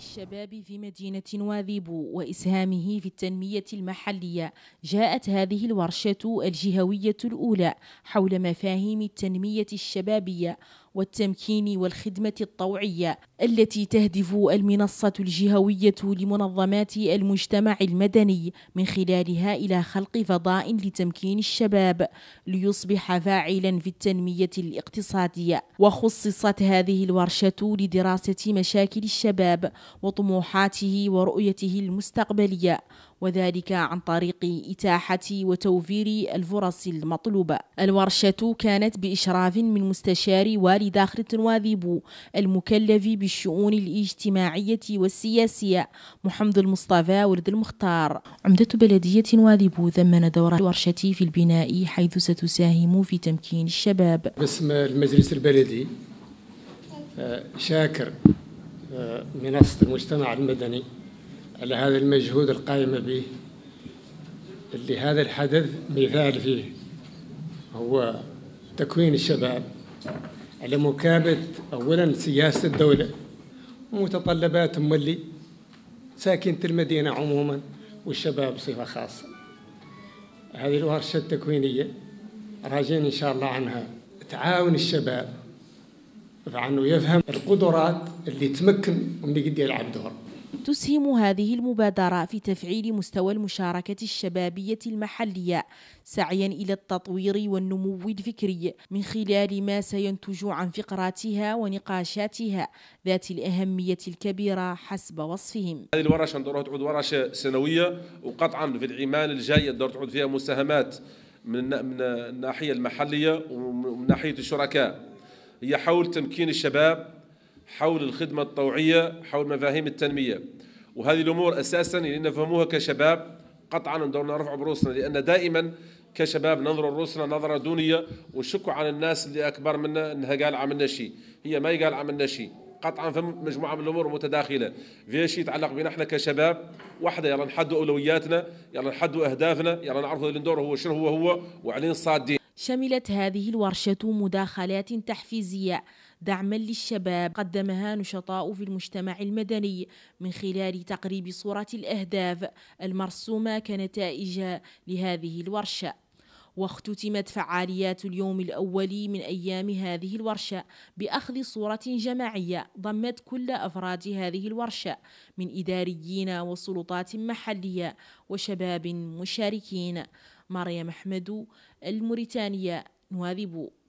الشباب في مدينة نواذيب وإسهامه في التنمية المحلية جاءت هذه الورشة الجهوية الأولى حول مفاهيم التنمية الشبابية والتمكين والخدمة الطوعية التي تهدف المنصة الجهوية لمنظمات المجتمع المدني من خلالها إلى خلق فضاء لتمكين الشباب ليصبح فاعلا في التنمية الاقتصادية وخصصت هذه الورشة لدراسة مشاكل الشباب وطموحاته ورؤيته المستقبلية وذلك عن طريق إتاحة وتوفير الفرص المطلوبة الورشة كانت بإشراف من مستشار والد داخل تنواذيب المكلف بالشؤون الاجتماعية والسياسية محمد المصطفى ولد المختار عمدة بلدية تنواذيب ذمن دور الورشة في البناء حيث ستساهم في تمكين الشباب باسم المجلس البلدي آه، شاكر آه، منصة المجتمع المدني على هذا المجهود القائمة به اللي هذا الحدث مثال فيه هو تكوين الشباب على مكابة أولا سياسة الدولة ومتطلبات ملي ساكنة المدينة عموما والشباب بصفة خاصة هذه الورشة التكوينية راجعين إن شاء الله عنها تعاون الشباب فعنه يفهم القدرات اللي تمكن من يقدر يلعب دور تسهم هذه المبادرة في تفعيل مستوى المشاركة الشبابية المحلية سعيا إلى التطوير والنمو الفكري من خلال ما سينتج عن فقراتها ونقاشاتها ذات الأهمية الكبيرة حسب وصفهم هذه الورشة دورها تعود ورشة سنوية وقطعا في العمان الجاية دور تعود فيها مساهمات من الناحية المحلية ومن ناحية الشركاء هي حول تمكين الشباب حول الخدمة الطوعية حول مفاهيم التنمية وهذه الأمور أساسا اللي نفهموها كشباب قطعا دورنا نرفع بروسنا لأن دائما كشباب ننظر رؤوسنا نظرة دونية ونشكوا على الناس اللي أكبر منا أنها قال عملنا شيء هي ما قال عملنا شيء قطعا فم مجموعه من الامور متداخله في شيء يتعلق بنا احنا كشباب واحده يلا نحدوا اولوياتنا يلا نحدوا اهدافنا يلا نعرفوا اللي ندور هو شنو هو هو وعلين صادين شملت هذه الورشه مداخلات تحفيزيه دعما للشباب قدمها نشطاء في المجتمع المدني من خلال تقريب صورة الأهداف المرسومة كنتائج لهذه الورشة واختتمت فعاليات اليوم الأول من أيام هذه الورشة بأخذ صورة جماعية ضمت كل أفراد هذه الورشة من إداريين وسلطات محلية وشباب مشاركين مريم أحمد الموريتانية نواذبو